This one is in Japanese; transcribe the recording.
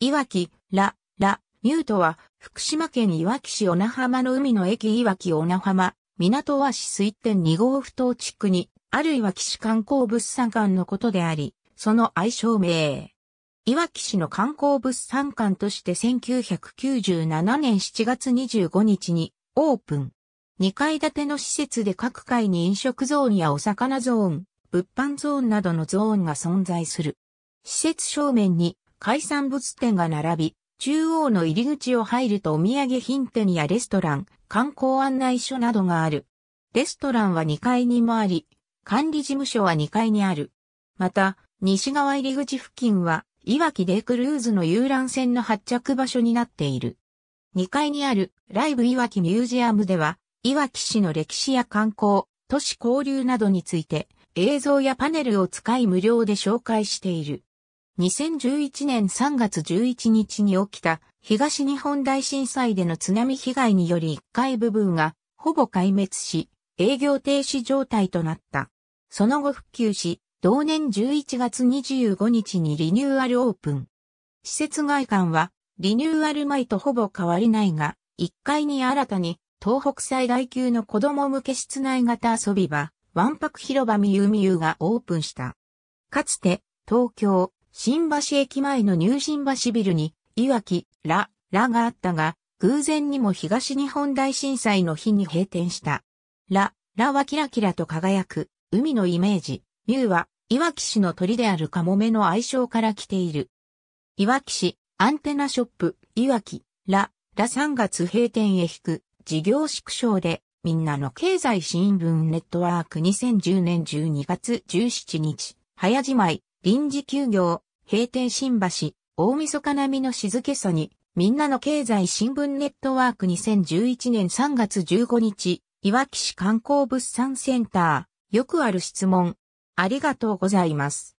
いわき、ら、ら、ミュートは、福島県いわき市小名浜の海の駅いわき小名浜、港和市水店2号不当地区に、あるいわき市観光物産館のことであり、その愛称名。いわき市の観光物産館として1997年7月25日にオープン。2階建ての施設で各階に飲食ゾーンやお魚ゾーン、物販ゾーンなどのゾーンが存在する。施設正面に海産物店が並び、中央の入り口を入るとお土産品店やレストラン、観光案内所などがある。レストランは2階にもあり、管理事務所は2階にある。また、西側入り口付近は、いわきイクルーズの遊覧船の発着場所になっている。2階にあるライブいわきミュージアムでは、いわき市の歴史や観光、都市交流などについて、映像やパネルを使い無料で紹介している。2011年3月11日に起きた東日本大震災での津波被害により1階部分がほぼ壊滅し、営業停止状態となった。その後復旧し、同年11月25日にリニューアルオープン。施設外観はリニューアル前とほぼ変わりないが、1階に新たに東北最大級の子供向け室内型遊び場、ワンパク広場みゆみゆがオープンした。かつて東京、新橋駅前の入新橋ビルに、いわき、ら、らがあったが、偶然にも東日本大震災の日に閉店した。ら、らはキラキラと輝く、海のイメージ。ゆうは、いわき市の鳥であるカモメの愛称から来ている。いわき市、アンテナショップ、いわき、ら、ら3月閉店へ引く、事業縮小で、みんなの経済新聞ネットワーク2010年12月17日、早じまい、臨時休業、閉店新橋、大晦日並みの静けさに、みんなの経済新聞ネットワーク2011年3月15日、いわき市観光物産センター、よくある質問。ありがとうございます。